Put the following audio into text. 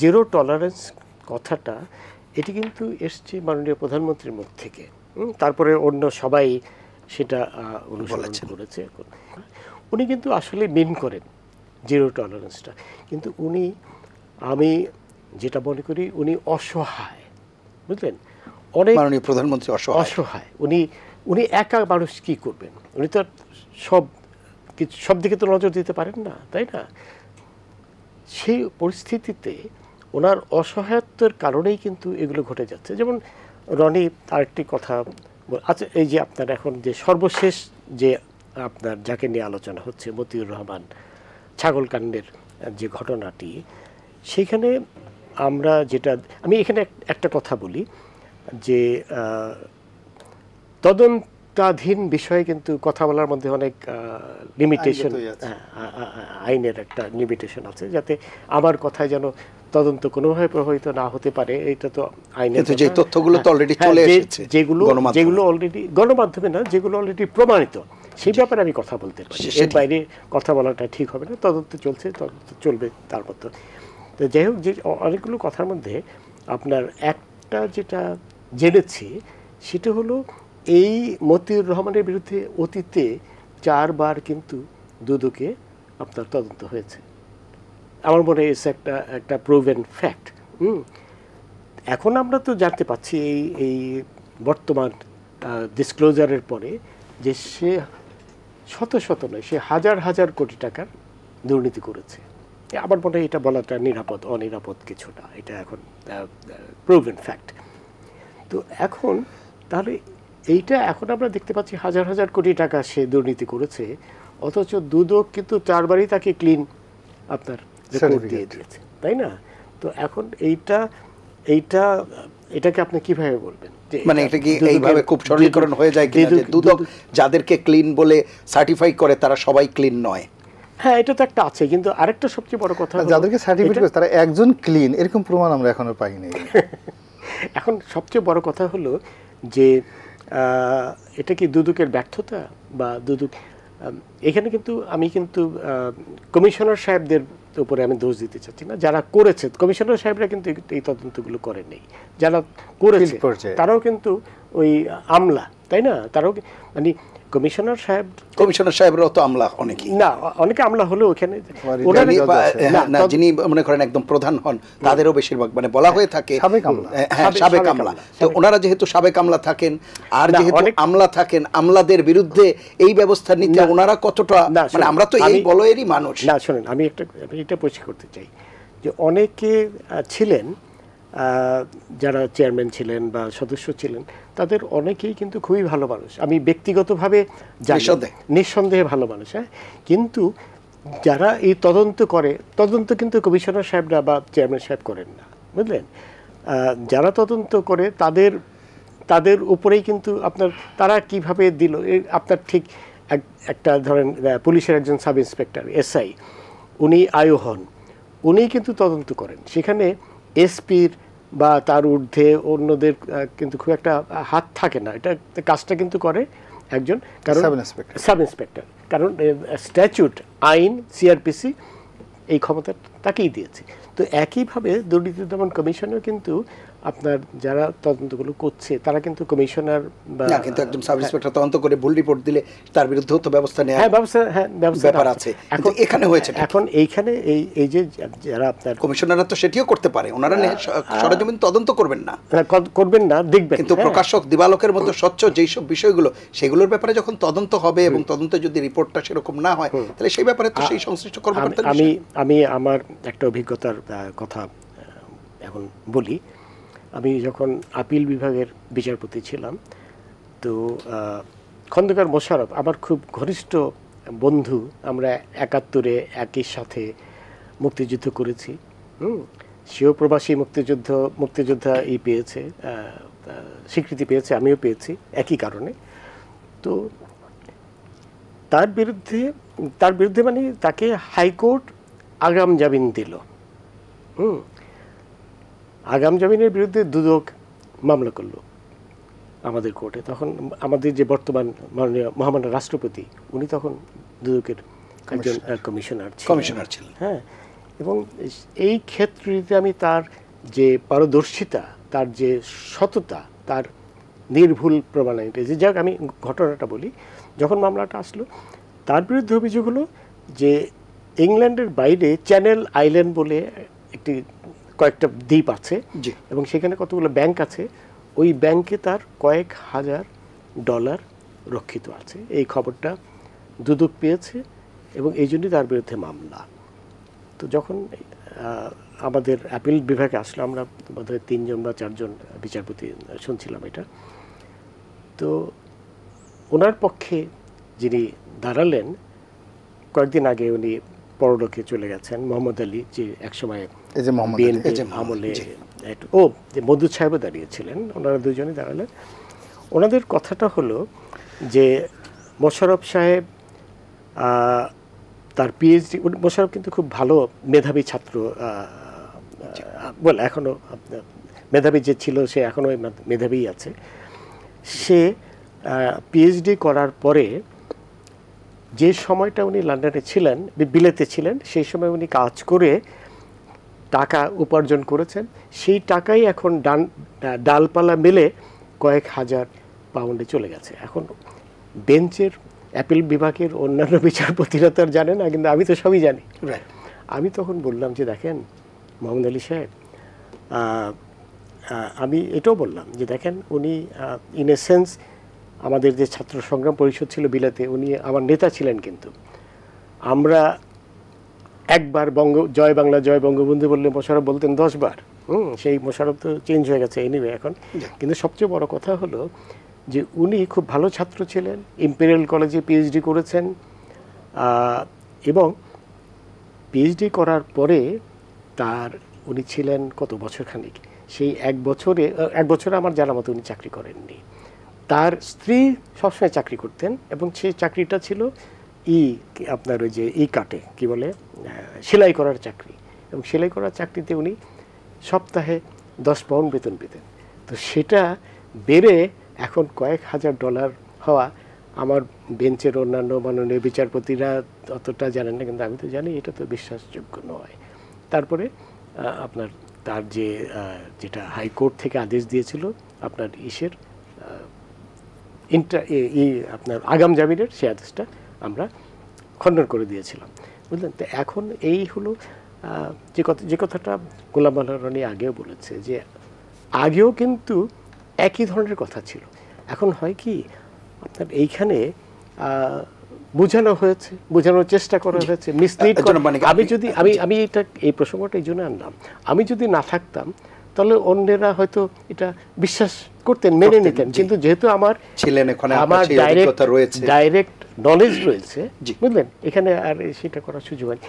Zero tolerance কথাটা এটি কিন্তু এসছে মাননীয় প্রধানমন্ত্রীর মুখ থেকে তারপরে অন্য সবাই সেটা অনুসরণ করেছে উনি কিন্তু আসলে মেন করেন জিরো টলারেন্সটা কিন্তু উনি আমি যেটা মনে করি উনি অসহায় বুঝলেন অনেক মাননীয় প্রধানমন্ত্রী অসহায় অসহায় উনি উনি একা মানুষ কি করবেন উনি তো সব কিছু সব দিকে তো নজর দিতে পারেন না তাই না সেই পরিস্থিতিতে ওনার অসহায়ত্বের কারণেই কিন্তু এগুলো ঘটে যাচ্ছে যেমন রনি আরেকটি কথা আচ্ছা এই যে আপনার এখন যে সর্বশেষ যে আপনার যাকে নিয়ে আলোচনা হচ্ছে মতিউর রহমান ছাগলকাণ্ডের যে ঘটনাটি সেখানে আমরা যেটা আমি এখানে একটা কথা বলি যে তদন্তাধীন বিষয়ে কিন্তু কথা বলার মধ্যে অনেক লিমিটেশন হ্যাঁ, আইনের একটা লিমিটেশন আছে যাতে আমার কথায় যেন তদন্ত কোনোভাবে প্রভাবিত না হতে পারে এটা তো আইনে যে তথ্যগুলো তো অলরেডি হ্যাঁ, চলে এসেছে যেগুলো যেগুলো অলরেডি গণমাধ্যমে না যেগুলো অলরেডি প্রমাণিত সেই ব্যাপারে আমি কথা বলতে পারি এর বাইরে কথা বলাটা ঠিক হবে না তদন্ত চলছে তদন্ত চলবে তার তো যাই হোক যে অনেকগুলো কথার মধ্যে আপনার একটা যেটা জেনেছি সেটা হলো এই মতিউর রহমানের বিরুদ্ধে অতীতে চারবার কিন্তু দুদকে আপনার তদন্ত হয়েছে আমার মনে হয় একটা একটা প্রুভেন ফ্যাক্ট হুম এখন আমরা তো জানতে পাচ্ছি এই এই বর্তমান ডিসক্লোজারের পরে যে সে শত শত নয় সে হাজার হাজার কোটি টাকার দুর্নীতি করেছে আমার মনে হয় এটা বলাটা নিরাপদ অনিরাপদ কিছু না এটা এখন প্রুভেন ফ্যাক্ট তো এখন তাহলে এইটা এখন আমরা দেখতে পাচ্ছি হাজার হাজার কোটি টাকা সে দুর্নীতি করেছে অথচ দুদক কিন্তু চারবারই তাকে ক্লিন আপনার রেকর্ড দিয়ে দিয়েছে তাই না তো এখন এইটা এইটা এটাকে আপনি কিভাবে বলবেন মানে এটা কি এইভাবে খুব সরলীকরণ হয়ে যায় কিনা যে দুদক যাদেরকে ক্লিন বলে সার্টিফাই করে তারা সবাই ক্লিন নয় হ্যাঁ এটা তো একটা আছে কিন্তু আরেকটা সবচেয়ে বড় কথা যাদেরকে সার্টিফিকেট করে তারা একজন ক্লিন এরকম প্রমাণ আমরা এখনো পাইনি এখন সবচেয়ে বড় কথা হলো যে এটা কি দুদকের ব্যর্থতা বা দুদুক এখানে কিন্তু আমি কিন্তু কমিশনার সাহেবদের উপরে আমি দোষ দিতে চাচ্ছি না যারা করেছে কমিশনার সাহেবরা কিন্তু এই তদন্তগুলো করেনি যারা করেছে তারাও কিন্তু ওই আমলা তাই না তারও মানে কমিশনার সাহেব কমিশনার সাহেবের তো আমলা অনেকে না অনেকে আমলা হলো ওখানে হ্যাঁ, যিনি মনে করেন একদম প্রধান হন তাদেরও বেশিরভাগ মানে বলা হয়ে থাকে হ্যাঁ, সাবেক আমলা হ্যাঁ, তো ওনারা যেহেতু সাবেক আমলা থাকেন আর যেহেতু আমলা থাকেন আমলাদের বিরুদ্ধে এই ব্যবস্থা নিতে ওনারা কতটা মানে আমরা তো এই বলয়েরই মানুষ না শুনেন আমি একটা এটা পরিষ্কার করতে চাই যে অনেকে ছিলেন যারা চেয়ারম্যান ছিলেন বা সদস্য ছিলেন তাদের অনেকেই কিন্তু খুবই ভালো মানুষ আমি ব্যক্তিগতভাবে নিঃসন্দেহে ভালো মানুষ হ্যাঁ কিন্তু যারা এই তদন্ত করে তদন্ত কিন্তু কমিশনার সাহেবরা বা চেয়ারম্যান সাহেব করেন না বুঝলেন যারা তদন্ত করে তাদের তাদের উপরেই কিন্তু আপনার তারা কিভাবে দিল আপনার ঠিক একটা ধরেন পুলিশের একজন সাব ইন্সপেক্টর এসআই উনি আয়ু হন উনি কিন্তু তদন্ত করেন সেখানে এসপির বা তার ঊর্ধ্বে অন্যদের কিন্তু খুব একটা হাত থাকে না এটা কাজটা কিন্তু করে একজন কারণ সাব ইন্সপেক্টর কারণ স্ট্যাচুট আইন সিআরপিসি এই ক্ষমতা তাকেই দিয়েছে তো একইভাবে দুর্নীতি দমন কমিশনও কিন্তু আপনার যারা তদন্তগুলো করছে তারা কিন্তু কমিশনার বা না কিন্তু একদম সাব ইন্সপেক্টর তদন্ত করে ভুল রিপোর্ট দিলে তার বিরুদ্ধে তো ব্যবস্থা নেয় হ্যাঁ ব্যবস্থা হ্যাঁ ব্যবস্থা ব্যাপার আছে এখন এখানে হয়েছে এখন এইখানে এই এই যে যারা আপনার কমিশনাররা তো সেটিও করতে পারে ওনারা সরজমিন তদন্ত করবেন না হ্যাঁ, করবেন না দেখবেন কিন্তু হ্যাঁ। প্রকাশক দিবালকের মতো স্বচ্ছ যেই সব বিষয়গুলো সেগুলোর ব্যাপারে যখন তদন্ত হবে এবং তদন্ত যদি রিপোর্টটা সেরকম না হয় তাহলে সেই ব্যাপারে তো সেই সংশ্লিষ্ট কর্মকর্তা আমি আমি আমার একটা অভিজ্ঞতার কথা এখন বলি আমি যখন আপিল বিভাগের বিচারপতি ছিলাম তো খন্দকার মোশারফ আমার খুব ঘনিষ্ঠ বন্ধু আমরা একাত্তরে একই সাথে মুক্তিযুদ্ধ করেছি হুম সেও প্রবাসী মুক্তিযুদ্ধ মুক্তিযোদ্ধা ই পেয়েছে স্বীকৃতি পেয়েছে আমিও পেয়েছি একই কারণে তো তার বিরুদ্ধে তার বিরুদ্ধে মানে তাকে হাইকোর্ট আগাম জামিন দিল হুম আগাম জামিনের বিরুদ্ধে দুদক মামলা করল আমাদের কোর্টে তখন আমাদের যে বর্তমান মাননীয় মহামান্য রাষ্ট্রপতি উনি তখন দুদকের একজন কমিশনার কমিশনার ছিলেন হ্যাঁ এবং এই ক্ষেত্রটিতে আমি তার যে পারদর্শিতা তার যে সততা তার নির্ভুল প্রমাণ পেয়েছি যাক আমি ঘটনাটা বলি যখন মামলাটা আসলো তার বিরুদ্ধে অভিযোগ হলো যে ইংল্যান্ডের বাইরে চ্যানেল আইল্যান্ড বলে একটি কয়েকটা দ্বীপ আছে এবং সেখানে কতগুলো ব্যাংক আছে ওই ব্যাংকে তার কয়েক হাজার ডলার রক্ষিত আছে এই খবরটা দুদক পেয়েছে এবং এই জন্যই তার বিরুদ্ধে মামলা তো যখন আমাদের অ্যাপিল বিভাগে আসলে আমরা বোধহয় তিনজন বা চারজন বিচারপতি শুনছিলাম এটা তো ওনার পক্ষে যিনি দাঁড়ালেন কয়েকদিন আগে উনি পরলোকে চলে গেছেন মোহাম্মদ আলী যে একসময় ও যে মধু সাহেবও দাঁড়িয়েছিলেন ওনারা দুজনে দাঁড়ালেন ওনাদের কথাটা হলো যে মোশারফ সাহেব তার পিএইচডি মোশারফ কিন্তু খুব ভালো মেধাবী ছাত্র বল এখনও মেধাবী যে ছিল সে এখনও মেধাবী আছে সে পিএইচডি করার পরে যে সময়টা উনি লন্ডনে ছিলেন বিলেতে ছিলেন সেই সময় উনি কাজ করে টাকা উপার্জন করেছেন সেই টাকাই এখন ডান ডালপালা মেলে কয়েক হাজার পাউন্ডে চলে গেছে এখন বেঞ্চের অ্যাপিল বিভাগের অন্যান্য বিচারপতিরা তো আর জানে না কিন্তু আমি তো সবই জানি আমি তখন বললাম যে দেখেন মোহাম্মদ আলী সাহেব আমি এটাও বললাম যে দেখেন উনি ইন এ সেন্স আমাদের যে ছাত্র সংগ্রাম পরিষদ ছিল বিলাতে উনি আমার নেতা ছিলেন কিন্তু আমরা একবার বঙ্গ জয় বাংলা জয় বঙ্গবন্ধু বললে মোশারফ বলতেন দশবার হুম সেই মোশারফ তো চেঞ্জ হয়ে গেছে এনিওয়ে এখন কিন্তু সবচেয়ে বড় কথা হলো যে উনি খুব ভালো ছাত্র ছিলেন ইম্পেরিয়াল কলেজে পিএইচডি করেছেন এবং পিএইচডি করার পরে তার উনি ছিলেন কত বছর খানিক সেই এক বছরে এক বছরে আমার জানা মতো উনি চাকরি করেননি তার স্ত্রী সবসময় চাকরি করতেন এবং সেই চাকরিটা ছিল ই আপনার ওই যে ই কাটে কি বলে সেলাই করার চাকরি এবং সেলাই করার চাকরিতে উনি সপ্তাহে দশ পাউন্ড বেতন পেতেন তো সেটা বেড়ে এখন কয়েক হাজার ডলার হওয়া আমার বেঞ্চের অন্যান্য মাননীয় বিচারপতিরা অতটা জানেন না কিন্তু আমি তো জানি এটা তো বিশ্বাসযোগ্য নয় তারপরে আপনার তার যে যেটা হাইকোর্ট থেকে আদেশ দিয়েছিল আপনার ইসের ইন্টার ই আপনার আগাম জামিনের সে আদেশটা আমরা খণ্ডন করে দিয়েছিলাম বুঝলেন তো এখন এই হলো যে কথা যে কথাটা গোলাম রনি আগেও বলেছে যে আগেও কিন্তু একই ধরনের কথা ছিল এখন হয় কি আপনার এইখানে বোঝানো হয়েছে বোঝানোর চেষ্টা করা হয়েছে মিসলিড আমি যদি আমি আমি এটা এই প্রসঙ্গটা এই জন্য আনলাম আমি যদি না থাকতাম তাহলে অন্যেরা হয়তো এটা বিশ্বাস করতেন মেনে নিতেন কিন্তু যেহেতু আমার ছিলেন এখন আমার ডাইরেক্ট ডাইরেক্ট নলেজ রয়েছে বুঝলেন এখানে আর সেটা করার সুযোগ হয়